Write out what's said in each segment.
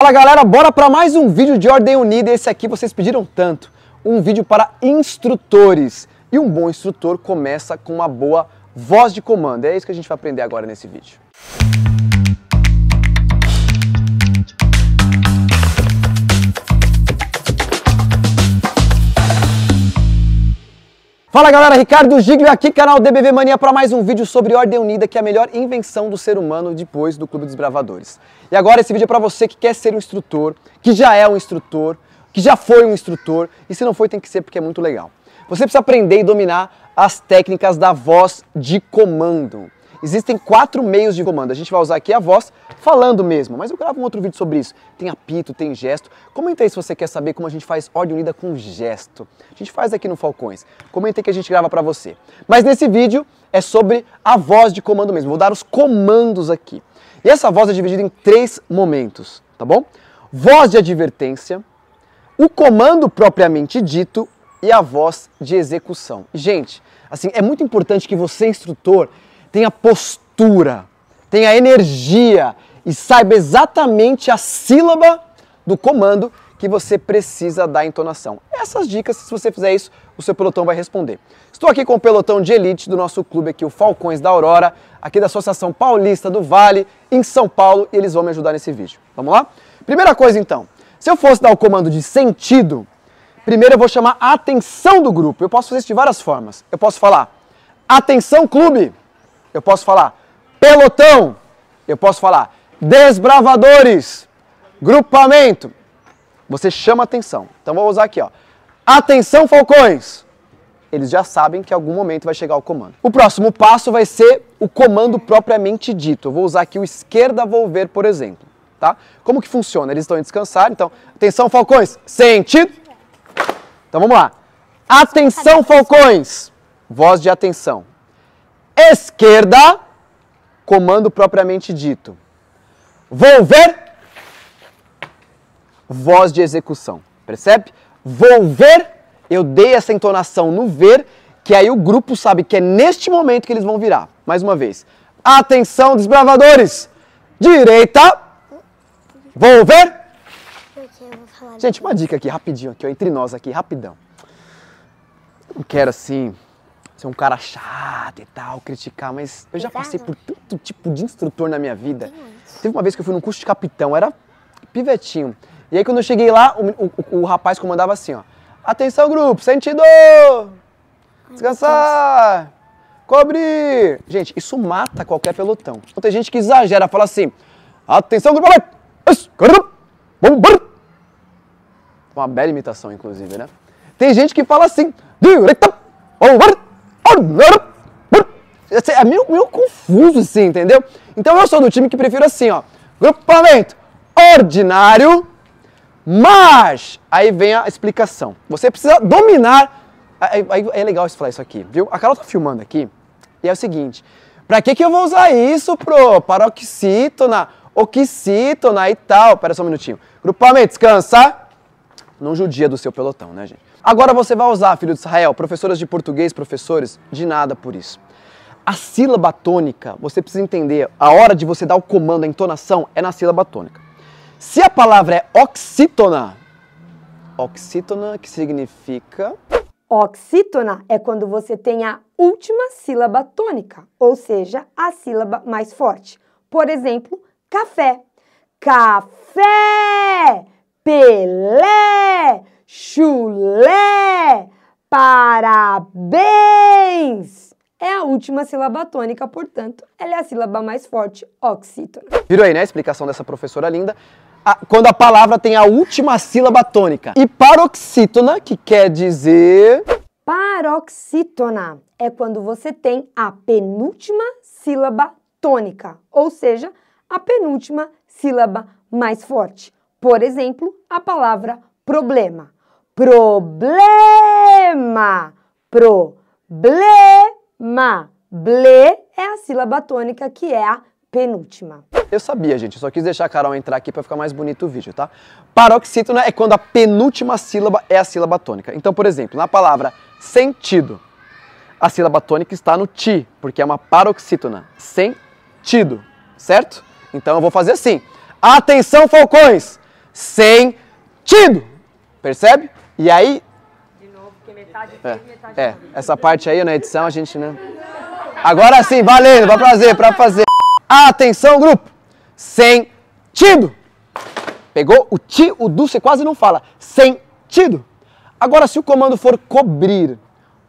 Fala galera, bora para mais um vídeo de Ordem Unida. Esse aqui vocês pediram tanto, um vídeo para instrutores. E um bom instrutor começa com uma boa voz de comando. É isso que a gente vai aprender agora nesse vídeo. Fala galera, Ricardo Giglio aqui, canal DBV Mania, para mais um vídeo sobre Ordem Unida, que é a melhor invenção do ser humano depois do Clube dos Bravadores. E agora esse vídeo é para você que quer ser um instrutor, que já é um instrutor, que já foi um instrutor, e se não foi tem que ser porque é muito legal. Você precisa aprender e dominar as técnicas da voz de comando. Existem quatro meios de comando. A gente vai usar aqui a voz falando mesmo, mas eu gravo um outro vídeo sobre isso. Tem apito, tem gesto. Comenta aí se você quer saber como a gente faz ordem unida com gesto. A gente faz aqui no Falcões. Comenta aí que a gente grava para você. Mas nesse vídeo é sobre a voz de comando mesmo. Vou dar os comandos aqui. E essa voz é dividida em três momentos, tá bom? Voz de advertência, o comando propriamente dito e a voz de execução. Gente, assim, é muito importante que você, instrutor, tenha postura, tenha energia e saiba exatamente a sílaba do comando que você precisa dar entonação. Essas dicas, se você fizer isso, o seu pelotão vai responder. Estou aqui com o pelotão de elite do nosso clube aqui, o Falcões da Aurora, aqui da Associação Paulista do Vale, em São Paulo, e eles vão me ajudar nesse vídeo. Vamos lá? Primeira coisa então, se eu fosse dar o comando de sentido, primeiro eu vou chamar a atenção do grupo. Eu posso fazer isso de várias formas. Eu posso falar, atenção clube, eu posso falar pelotão, eu posso falar desbravadores, grupamento. Você chama atenção. Então vou usar aqui, ó. Atenção, falcões! Eles já sabem que em algum momento vai chegar o comando. O próximo passo vai ser o comando propriamente dito. Eu vou usar aqui o esquerda volver, por exemplo. Tá? Como que funciona? Eles estão em descansar, então, atenção, falcões! Sentido! Então vamos lá. Atenção, falcões! Voz de atenção esquerda, comando propriamente dito. Vou ver, voz de execução, percebe? Vou ver, eu dei essa entonação no ver, que aí o grupo sabe que é neste momento que eles vão virar. Mais uma vez. Atenção, desbravadores! Direita, vou ver. Gente, uma dica aqui, rapidinho, aqui, entre nós aqui, rapidão. Não quero assim ser um cara chato e tal, criticar, mas eu já passei por tanto tipo de instrutor na minha vida. Teve uma vez que eu fui num curso de capitão, era pivetinho. E aí quando eu cheguei lá, o, o, o rapaz comandava assim, ó. Atenção grupo, sentido! Descansar! Cobrir! Gente, isso mata qualquer pelotão. Então tem gente que exagera, fala assim, atenção grupo, uma bela imitação, inclusive, né? Tem gente que fala assim, direita, Bombar! É meio, meio confuso assim, entendeu? Então eu sou do time que prefiro assim, ó. Grupamento ordinário, mas aí vem a explicação. Você precisa dominar. é legal falar isso aqui, viu? A Carol tá filmando aqui e é o seguinte: pra que, que eu vou usar isso pro paroxítona, oxítona e tal? Pera só um minutinho. Grupamento, descansa. Não judia do seu pelotão, né, gente? Agora você vai usar, filho de Israel, professoras de português, professores, de nada por isso. A sílaba tônica, você precisa entender, a hora de você dar o comando, a entonação, é na sílaba tônica. Se a palavra é oxítona, oxítona que significa. Oxítona é quando você tem a última sílaba tônica, ou seja, a sílaba mais forte. Por exemplo, café. Café! Pelé, chulé, parabéns! É a última sílaba tônica, portanto, ela é a sílaba mais forte, oxítona. Viram aí, né, a explicação dessa professora linda? A, quando a palavra tem a última sílaba tônica. E paroxítona, que quer dizer... Paroxítona é quando você tem a penúltima sílaba tônica, ou seja, a penúltima sílaba mais forte. Por exemplo, a palavra problema. Problema. Problema. Ble é a sílaba tônica que é a penúltima. Eu sabia, gente, eu só quis deixar a Carol entrar aqui para ficar mais bonito o vídeo, tá? Paroxítona é quando a penúltima sílaba é a sílaba tônica. Então, por exemplo, na palavra sentido, a sílaba tônica está no ti, porque é uma paroxítona. Sentido, certo? Então eu vou fazer assim. Atenção, falcões! sentido. Percebe? E aí. De novo, porque metade é, metade É, essa parte aí na edição a gente, né? Agora sim, valendo, vai fazer, pra fazer. Atenção, grupo! Sentido! Pegou o ti, o du, você quase não fala. Sentido! Agora, se o comando for cobrir,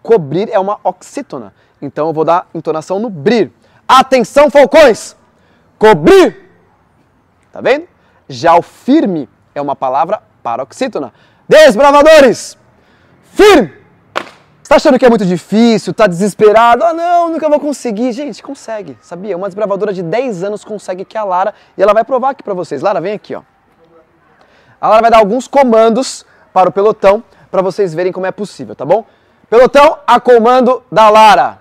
cobrir é uma oxítona. Então eu vou dar entonação no brir. Atenção, falcões! Cobrir! Tá vendo? Já o firme é uma palavra paroxítona. Desbravadores! Firme! Está achando que é muito difícil, está desesperado, ah não, nunca vou conseguir. Gente, consegue, sabia? Uma desbravadora de 10 anos consegue que a Lara, e ela vai provar aqui para vocês. Lara, vem aqui, ó. A Lara vai dar alguns comandos para o pelotão, para vocês verem como é possível, tá bom? Pelotão a comando da Lara.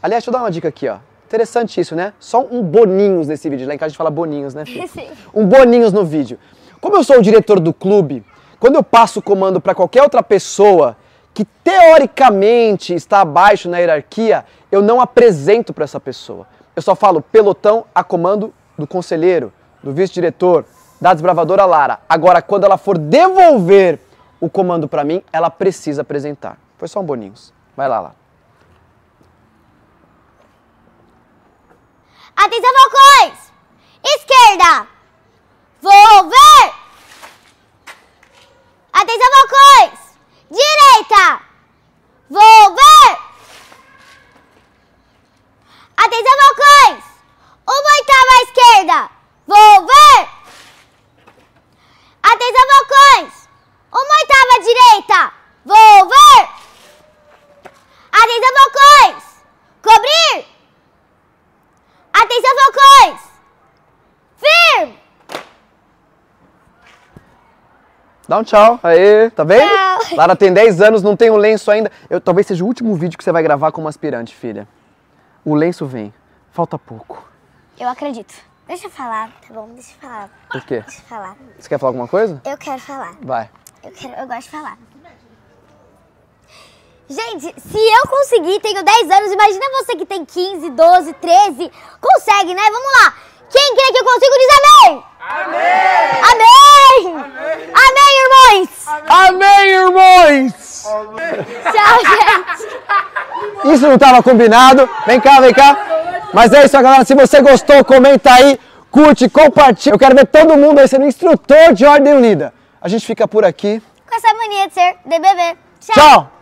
Aliás, deixa eu dar uma dica aqui, ó. Interessante isso, né? Só um boninhos nesse vídeo. Lá em casa a gente fala boninhos, né, filho? Um boninhos no vídeo. Como eu sou o diretor do clube, quando eu passo o comando para qualquer outra pessoa que teoricamente está abaixo na hierarquia, eu não apresento para essa pessoa. Eu só falo pelotão a comando do conselheiro, do vice-diretor, da desbravadora Lara. Agora, quando ela for devolver o comando para mim, ela precisa apresentar. Foi só um boninhos. Vai lá, lá. Atenção, balcões! Esquerda! Vou ver! Atenção, balcões! Direita! Vou ver! Atenção, balcões! Uma oitava à esquerda! Vou ver! Dá um tchau. Aê, tá vendo? Tchau. Lara tem 10 anos, não tem um lenço ainda. Eu, talvez seja o último vídeo que você vai gravar como aspirante, filha. O lenço vem. Falta pouco. Eu acredito. Deixa eu falar, tá bom? Deixa eu falar. Por quê? Deixa eu falar. Você quer falar alguma coisa? Eu quero falar. Vai. Eu, quero, eu gosto de falar. Gente, se eu conseguir, tenho 10 anos, imagina você que tem 15, 12, 13. Consegue, né? Vamos lá. Quem quer que eu consiga, diz amém? Isso não estava combinado. Vem cá, vem cá. Mas é isso, galera. Se você gostou, comenta aí, curte, compartilha. Eu quero ver todo mundo aí sendo instrutor de Ordem Unida. A gente fica por aqui. Com essa mania de ser DBB. Tchau. Tchau.